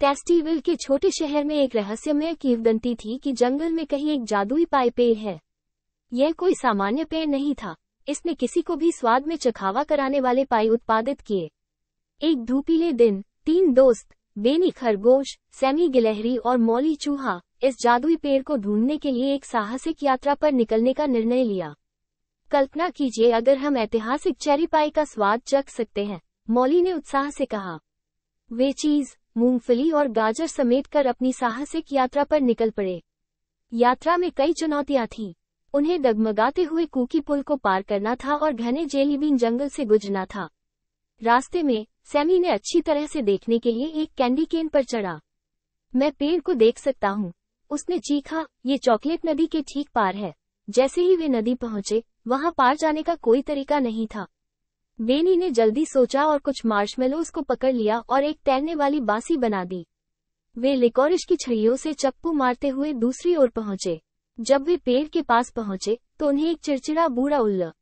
टेस्टीविल के छोटे शहर में एक रहस्यमय कीवदंती थी कि जंगल में कहीं एक जादुई पाई पेड़ है यह कोई सामान्य पेड़ नहीं था इसने किसी को भी स्वाद में चखावा कराने वाले पाए उत्पादित किए एक धूपीले दिन तीन दोस्त बेनी खरगोश सैमी गिलहरी और मौली चूहा इस जादुई पेड़ को ढूंढने के लिए एक साहसिक यात्रा पर निकलने का निर्णय लिया कल्पना कीजिए अगर हम ऐतिहासिक चेरी पाई का स्वाद चख सकते हैं मौली ने उत्साह से कहा वे चीज मूंगफली और गाजर समेट कर अपनी साहसिक यात्रा पर निकल पड़े यात्रा में कई चुनौतियां थीं। उन्हें डगमगाते हुए कुकी पुल को पार करना था और घने जेलीबीन जंगल से गुजरना था रास्ते में सैमी ने अच्छी तरह से देखने के लिए एक कैंडी केन पर चढ़ा मैं पेड़ को देख सकता हूँ उसने चीखा ये चॉकलेट नदी के ठीक पार है जैसे ही वे नदी पहुंचे वहाँ पार जाने का कोई तरीका नहीं था बेनी ने जल्दी सोचा और कुछ मार्शमेलोस को पकड़ लिया और एक तैरने वाली बासी बना दी वे लिकोरिश की छड़ियों से चप्पू मारते हुए दूसरी ओर पहुंचे जब वे पेड़ के पास पहुंचे तो उन्हें एक चिड़चिड़ा बूढ़ा उल्ला